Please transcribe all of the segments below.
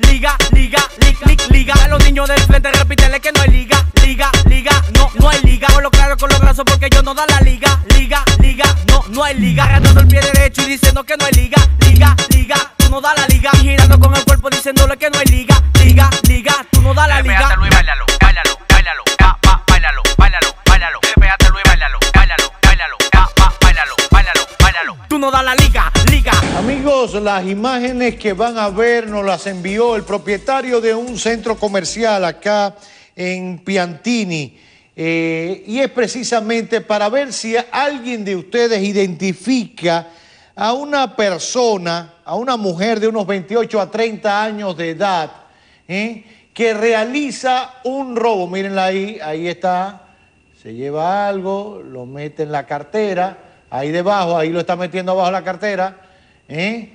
liga, liga, liga, liga, liga. A los niños del frente repítele que no hay liga, liga, liga, no, no hay liga. Con lo claro, con los brazos porque yo no da la liga, liga, liga, no, no hay liga. ganando el pie derecho y diciendo que no hay liga, liga, liga, tú no da la liga. girando con el cuerpo diciéndole que no hay liga, liga, liga, tú no da la liga. Tú no da la liga las imágenes que van a ver nos las envió el propietario de un centro comercial acá en Piantini. Eh, y es precisamente para ver si alguien de ustedes identifica a una persona, a una mujer de unos 28 a 30 años de edad, ¿eh? que realiza un robo. Mírenla ahí, ahí está, se lleva algo, lo mete en la cartera, ahí debajo, ahí lo está metiendo abajo la cartera ¿Eh?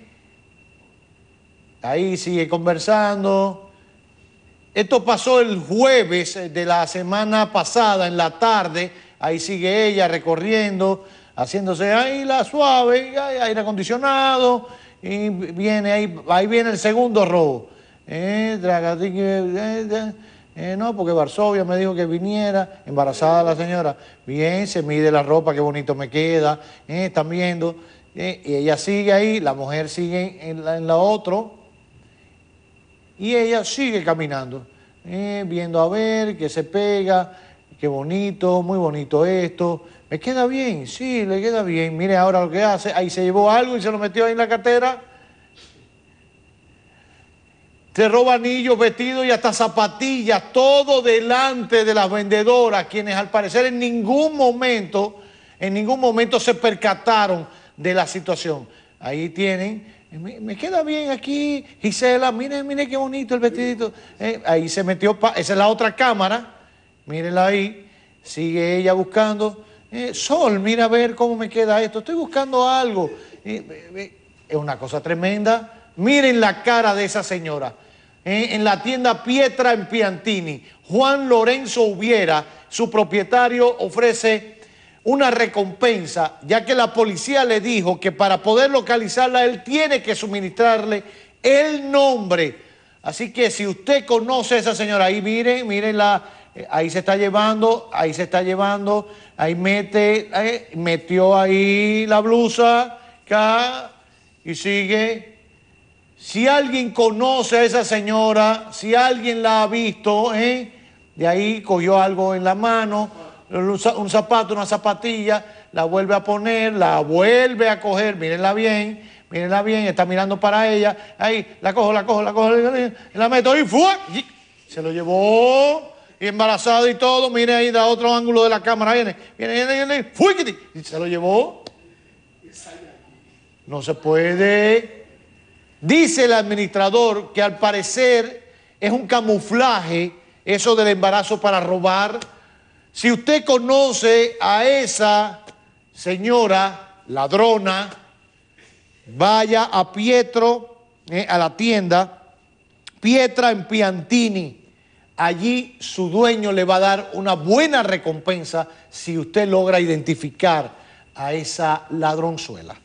Ahí sigue conversando. Esto pasó el jueves de la semana pasada, en la tarde. Ahí sigue ella recorriendo, haciéndose ahí la suave, aire acondicionado. Y viene ahí, ahí viene el segundo robo. ¿Eh? ¿eh? no, porque Varsovia me dijo que viniera, embarazada la señora. Bien, se mide la ropa, qué bonito me queda. están viendo. Y ella sigue ahí, la mujer sigue en la, otra. Y ella sigue caminando, viendo a ver qué se pega, qué bonito, muy bonito esto. ¿Me queda bien? Sí, le queda bien. Mire ahora lo que hace. Ahí se llevó algo y se lo metió ahí en la cartera. Se roba anillos, vestidos y hasta zapatillas, todo delante de las vendedoras, quienes al parecer en ningún momento, en ningún momento se percataron de la situación. Ahí tienen, me, queda bien aquí, Gisela, miren, miren qué bonito el vestidito. Eh, ahí se metió, esa es la otra cámara, mírenla ahí, sigue ella buscando. Eh, Sol, mira a ver cómo me queda esto, estoy buscando algo. Eh, es una cosa tremenda. Miren la cara de esa señora. en la tienda Pietra en Piantini. Juan Lorenzo Hubiera, su propietario, ofrece una recompensa, ya que la policía le dijo que para poder localizarla él tiene que suministrarle el nombre. Así que si usted conoce a esa señora, ahí miren, la eh, ahí se está llevando, ahí se está llevando, ahí mete, eh, metió ahí la blusa, acá, y sigue. Si alguien conoce a esa señora, si alguien la ha visto, eh, de ahí cogió algo en la mano un zapato, una zapatilla, la vuelve a poner, la vuelve a coger, mírenla bien, mírenla bien, está mirando para ella, ahí, la cojo, la cojo, la cojo, la meto y fue, se lo llevó, embarazado y todo, mire ahí, da otro ángulo de la cámara, viene, viene, viene, viene, y se lo llevó. No se puede. Dice el administrador que al parecer es un camuflaje eso del embarazo para robar si usted conoce a esa señora ladrona, vaya a Pietro, eh, a la tienda, Pietra en Piantini. Allí su dueño le va a dar una buena recompensa si usted logra identificar a esa ladronzuela.